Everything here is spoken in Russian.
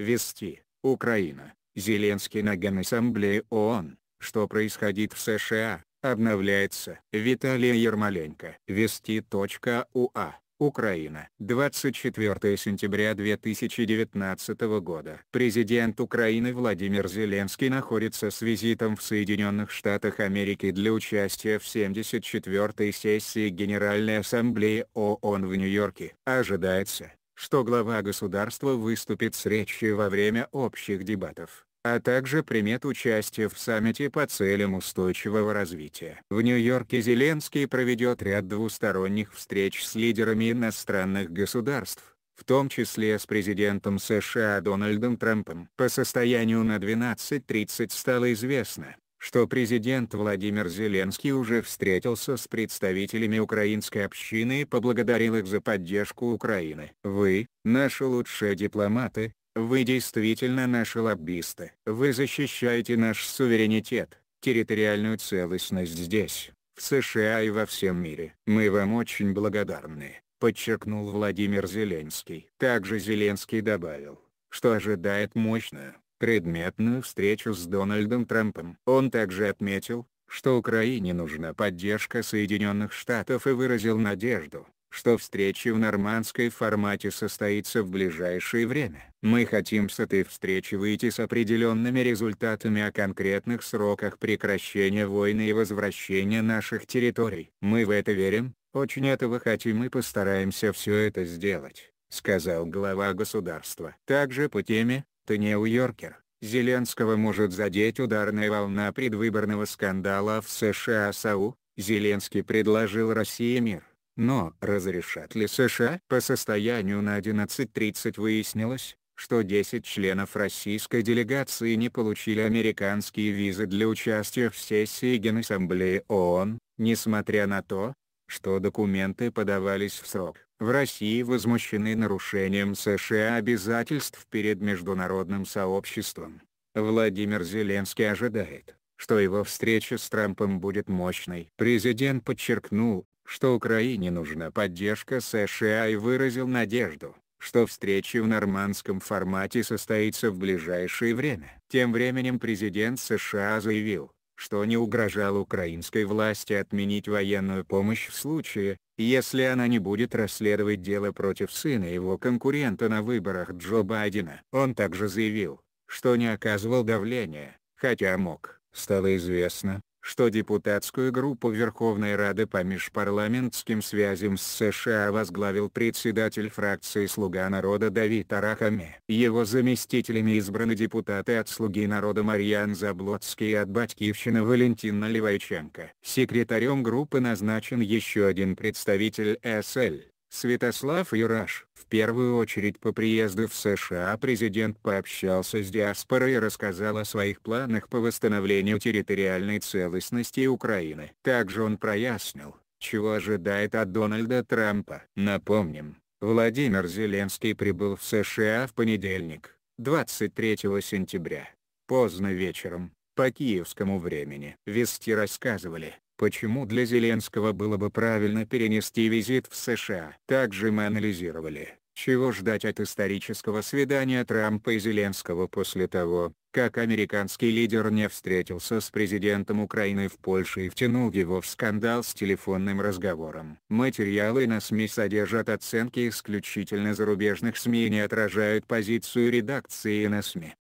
Вести, Украина, Зеленский на Генассамблее ООН, что происходит в США, обновляется. Виталий Ермоленко. Вести.уа, Украина. 24 сентября 2019 года. Президент Украины Владимир Зеленский находится с визитом в Соединенных Штатах Америки для участия в 74-й сессии Генеральной Ассамблеи ООН в Нью-Йорке. Ожидается, что глава государства выступит с речью во время общих дебатов, а также примет участие в саммите по целям устойчивого развития. В Нью-Йорке Зеленский проведет ряд двусторонних встреч с лидерами иностранных государств, в том числе с президентом США Дональдом Трампом. По состоянию на 12.30 стало известно, что президент Владимир Зеленский уже встретился с представителями украинской общины и поблагодарил их за поддержку Украины. Вы, наши лучшие дипломаты, вы действительно наши лоббисты. Вы защищаете наш суверенитет, территориальную целостность здесь, в США и во всем мире. Мы вам очень благодарны, подчеркнул Владимир Зеленский. Также Зеленский добавил, что ожидает мощную предметную встречу с Дональдом Трампом. Он также отметил, что Украине нужна поддержка Соединенных Штатов и выразил надежду, что встреча в нормандской формате состоится в ближайшее время. Мы хотим с этой встречи выйти с определенными результатами о конкретных сроках прекращения войны и возвращения наших территорий. Мы в это верим, очень этого хотим и постараемся все это сделать, сказал глава государства. Также по теме, ты не Уйоркер. Зеленского может задеть ударная волна предвыборного скандала в США САУ. Зеленский предложил России мир. Но разрешат ли США? По состоянию на 11.30 выяснилось, что 10 членов российской делегации не получили американские визы для участия в сессии Генассамблеи ООН, несмотря на то, что документы подавались в срок в России возмущены нарушением США обязательств перед международным сообществом. Владимир Зеленский ожидает, что его встреча с Трампом будет мощной. Президент подчеркнул, что Украине нужна поддержка США и выразил надежду, что встреча в нормандском формате состоится в ближайшее время. Тем временем президент США заявил, что не угрожал украинской власти отменить военную помощь в случае, если она не будет расследовать дело против сына его конкурента на выборах Джо Байдена. Он также заявил, что не оказывал давления, хотя мог. Стало известно, что депутатскую группу Верховной Рады по межпарламентским связям с США возглавил председатель фракции «Слуга народа» Давид Арахами. Его заместителями избраны депутаты от «Слуги народа» Марьян Заблоцкий и от «Батькивщины» Валентина Левайченко. Секретарем группы назначен еще один представитель СЛ. Святослав Яраш. В первую очередь по приезду в США президент пообщался с диаспорой и рассказал о своих планах по восстановлению территориальной целостности Украины. Также он прояснил, чего ожидает от Дональда Трампа. Напомним, Владимир Зеленский прибыл в США в понедельник, 23 сентября, поздно вечером, по киевскому времени. Вести рассказывали, почему для Зеленского было бы правильно перенести визит в США. Также мы анализировали, чего ждать от исторического свидания Трампа и Зеленского после того, как американский лидер не встретился с президентом Украины в Польше и втянул его в скандал с телефонным разговором. Материалы на СМИ содержат оценки исключительно зарубежных СМИ и не отражают позицию редакции на СМИ.